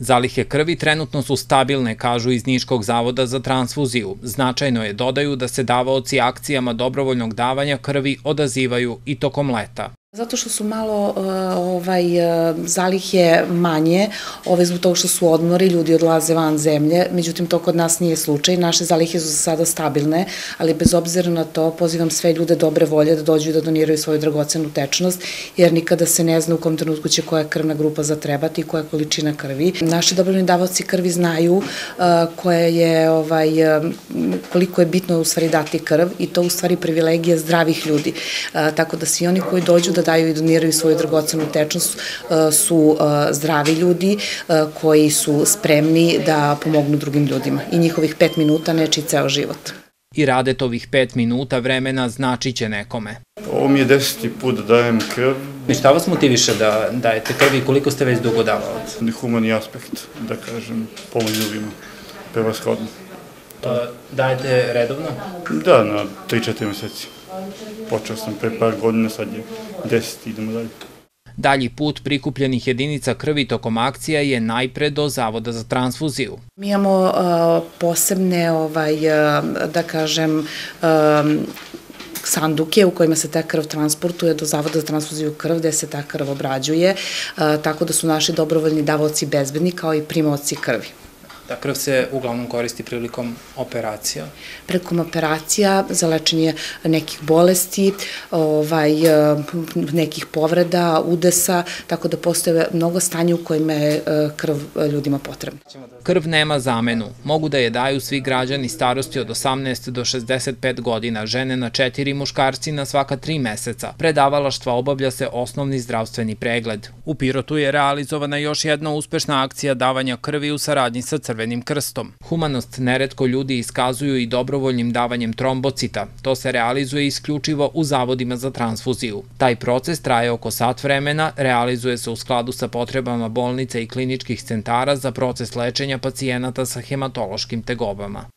Zalihe krvi trenutno su stabilne, kažu iz Niškog zavoda za transfuziju. Značajno je, dodaju, da se davaoci akcijama dobrovoljnog davanja krvi odazivaju i tokom leta. Zato što su malo e, ovaj, e, zalihe manje, ove ovaj, zbog toga što su odmori, ljudi odlaze van zemlje, međutim to kod nas nije slučaj, naše zalihe su za sada stabilne, ali bez obzira na to pozivam sve ljude dobre volje da dođu i da doniraju svoju dragocenu tečnost, jer nikada se ne zna u kom trenutku će koja krvna grupa zatrebati i koja količina krvi. Naši dobrovni davoci krvi znaju e, koje je, ovaj, koliko je bitno u stvari dati krv i to u stvari privilegija zdravih ljudi. Tako da svi oni koji dođu da daju i doniraju svoju dragocenu tečnost e, su e, zdravi ljudi e, koji su spremni da pomognu drugim ljudima i njihovih pet minuta neči ceo život. I ovih pet minuta vremena znači će nekome. Ovo mi je deseti put da dajem krv. I šta vas motiviše da dajete krv i koliko ste već dugo davali? Humani aspekt, da kažem, pomoć ljubima, prevashodno. Pa, dajete redovno? Da, na 3-4 meseci. Počeo sam pre par godina, sad je 10. Idemo dalje. Dalji put prikupljenih jedinica krvi tokom akcija je najpre do Zavoda za transfuziju. Mi imamo uh, posebne, ovaj, uh, da kažem, um, sanduke u kojima se ta krv transportuje do Zavoda za transfuziju krv gde se ta krv obrađuje, uh, tako da su naši dobrovoljni davoci bezbedni kao i primoci krvi da krv se uglavnom koristi prilikom operacija. Prilikom operacija za lečenje nekih bolesti, ovaj, nekih povreda, udesa, tako da postoje mnogo stanja u kojima je e, krv e, ljudima potrebna. Krv nema zamenu. Mogu da je daju svi građani starosti od 18 do 65 godina, žene na četiri, muškarci na svaka tri meseca. Predavalaštva obavlja se osnovni zdravstveni pregled. U Pirotu je realizovana još jedna uspešna akcija davanja krvi u saradnji sa crvenim Crvenim krstom. Humanost neretko ljudi iskazuju i dobrovoljnim davanjem trombocita. To se realizuje isključivo u zavodima za transfuziju. Taj proces traje oko sat vremena, realizuje se u skladu sa potrebama bolnice i kliničkih centara za proces lečenja pacijenata sa hematološkim tegobama.